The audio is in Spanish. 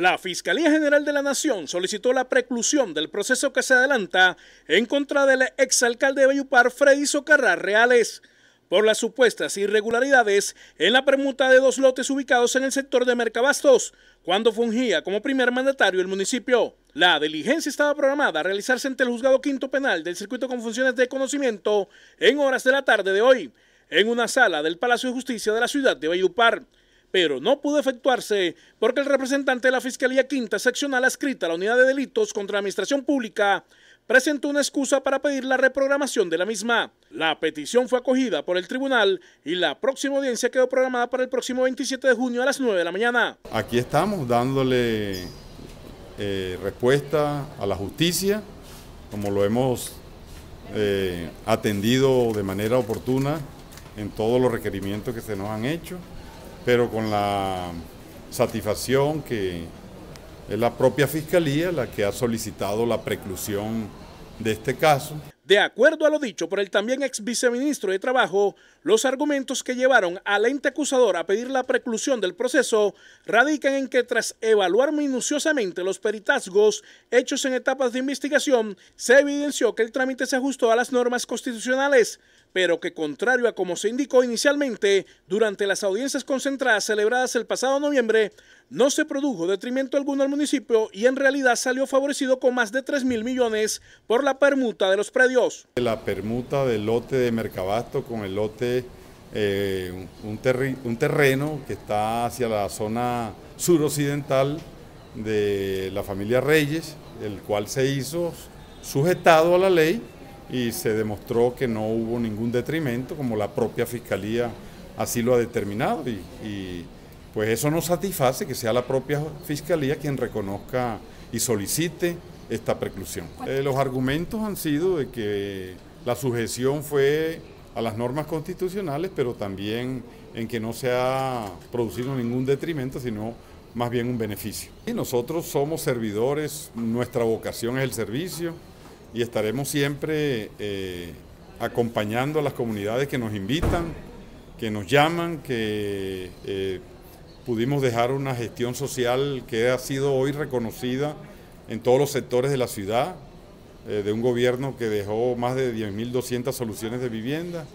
La Fiscalía General de la Nación solicitó la preclusión del proceso que se adelanta en contra del exalcalde de Bayupar, Freddy Socarra Reales, por las supuestas irregularidades en la permuta de dos lotes ubicados en el sector de Mercabastos, cuando fungía como primer mandatario el municipio. La diligencia estaba programada a realizarse ante el juzgado quinto penal del circuito con funciones de conocimiento en horas de la tarde de hoy, en una sala del Palacio de Justicia de la ciudad de Bayupar pero no pudo efectuarse porque el representante de la Fiscalía Quinta Seccional adscrita a la Unidad de Delitos contra la Administración Pública presentó una excusa para pedir la reprogramación de la misma. La petición fue acogida por el tribunal y la próxima audiencia quedó programada para el próximo 27 de junio a las 9 de la mañana. Aquí estamos dándole eh, respuesta a la justicia, como lo hemos eh, atendido de manera oportuna en todos los requerimientos que se nos han hecho pero con la satisfacción que es la propia Fiscalía la que ha solicitado la preclusión de este caso. De acuerdo a lo dicho por el también ex viceministro de Trabajo, los argumentos que llevaron al ente acusador a pedir la preclusión del proceso radican en que tras evaluar minuciosamente los peritazgos hechos en etapas de investigación, se evidenció que el trámite se ajustó a las normas constitucionales, pero que contrario a como se indicó inicialmente, durante las audiencias concentradas celebradas el pasado noviembre, no se produjo detrimento alguno al municipio y en realidad salió favorecido con más de 3 mil millones por la permuta de los predios. La permuta del lote de Mercabasto con el lote, eh, un, un terreno que está hacia la zona suroccidental de la familia Reyes, el cual se hizo sujetado a la ley y se demostró que no hubo ningún detrimento, como la propia Fiscalía así lo ha determinado. Y, pues eso nos satisface que sea la propia Fiscalía quien reconozca y solicite esta preclusión. Eh, los argumentos han sido de que la sujeción fue a las normas constitucionales, pero también en que no se ha producido ningún detrimento, sino más bien un beneficio. Y nosotros somos servidores, nuestra vocación es el servicio, y estaremos siempre eh, acompañando a las comunidades que nos invitan, que nos llaman, que eh, pudimos dejar una gestión social que ha sido hoy reconocida en todos los sectores de la ciudad, eh, de un gobierno que dejó más de 10.200 soluciones de vivienda.